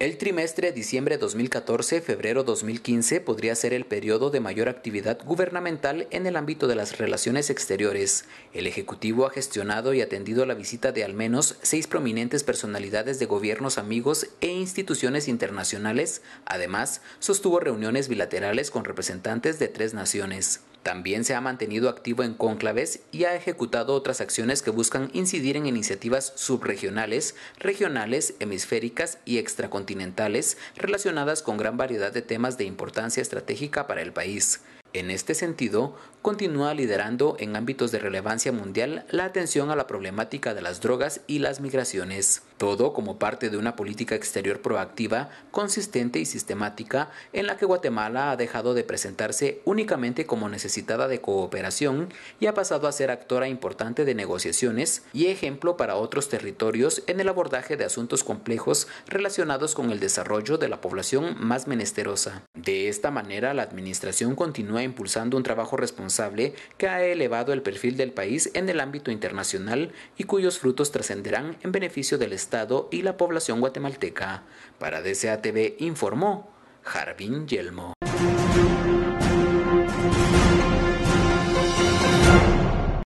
El trimestre diciembre 2014-febrero 2015 podría ser el periodo de mayor actividad gubernamental en el ámbito de las relaciones exteriores. El Ejecutivo ha gestionado y atendido la visita de al menos seis prominentes personalidades de gobiernos amigos e instituciones internacionales. Además, sostuvo reuniones bilaterales con representantes de tres naciones. También se ha mantenido activo en cónclaves y ha ejecutado otras acciones que buscan incidir en iniciativas subregionales, regionales, hemisféricas y extracontinentales continentales relacionadas con gran variedad de temas de importancia estratégica para el país. En este sentido, continúa liderando en ámbitos de relevancia mundial la atención a la problemática de las drogas y las migraciones, todo como parte de una política exterior proactiva, consistente y sistemática en la que Guatemala ha dejado de presentarse únicamente como necesitada de cooperación y ha pasado a ser actora importante de negociaciones y ejemplo para otros territorios en el abordaje de asuntos complejos relacionados con el desarrollo de la población más menesterosa. De esta manera, la administración continúa impulsando un trabajo responsable que ha elevado el perfil del país en el ámbito internacional y cuyos frutos trascenderán en beneficio del Estado y la población guatemalteca. Para DCATV informó Jarvin Yelmo.